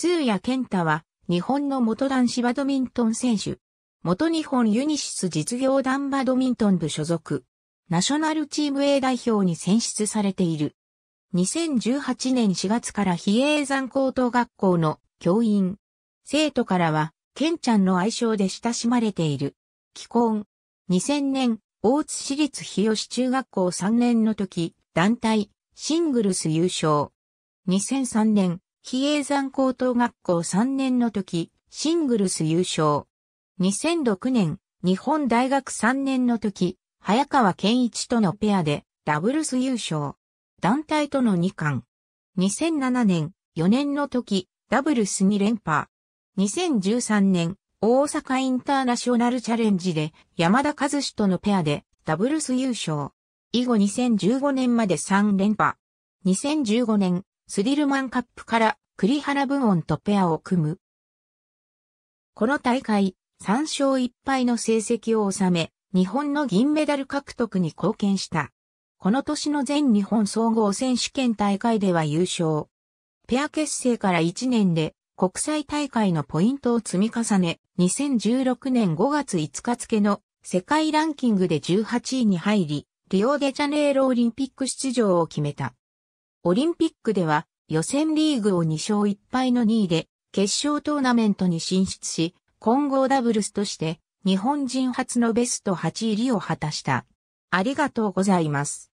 通ケ健太は、日本の元男子バドミントン選手。元日本ユニシス実業団バドミントン部所属。ナショナルチーム A 代表に選出されている。2018年4月から比叡山高等学校の教員。生徒からは、ケンちゃんの愛称で親しまれている。既婚。2000年、大津市立日吉中学校3年の時、団体、シングルス優勝。2003年、比叡山高等学校3年の時、シングルス優勝。2006年、日本大学3年の時、早川健一とのペアでダブルス優勝。団体との2冠。2007年、4年の時、ダブルス2連覇。2013年、大阪インターナショナルチャレンジで山田和志とのペアでダブルス優勝。以後2015年まで3連覇。2015年、スリルマンカップから栗原部門とペアを組む。この大会、3勝1敗の成績を収め、日本の銀メダル獲得に貢献した。この年の全日本総合選手権大会では優勝。ペア結成から1年で国際大会のポイントを積み重ね、2016年5月5日付の世界ランキングで18位に入り、リオデジャネイロオリンピック出場を決めた。オリンピックでは予選リーグを2勝1敗の2位で、決勝トーナメントに進出し、混合ダブルスとして、日本人初のベスト8入りを果たした。ありがとうございます。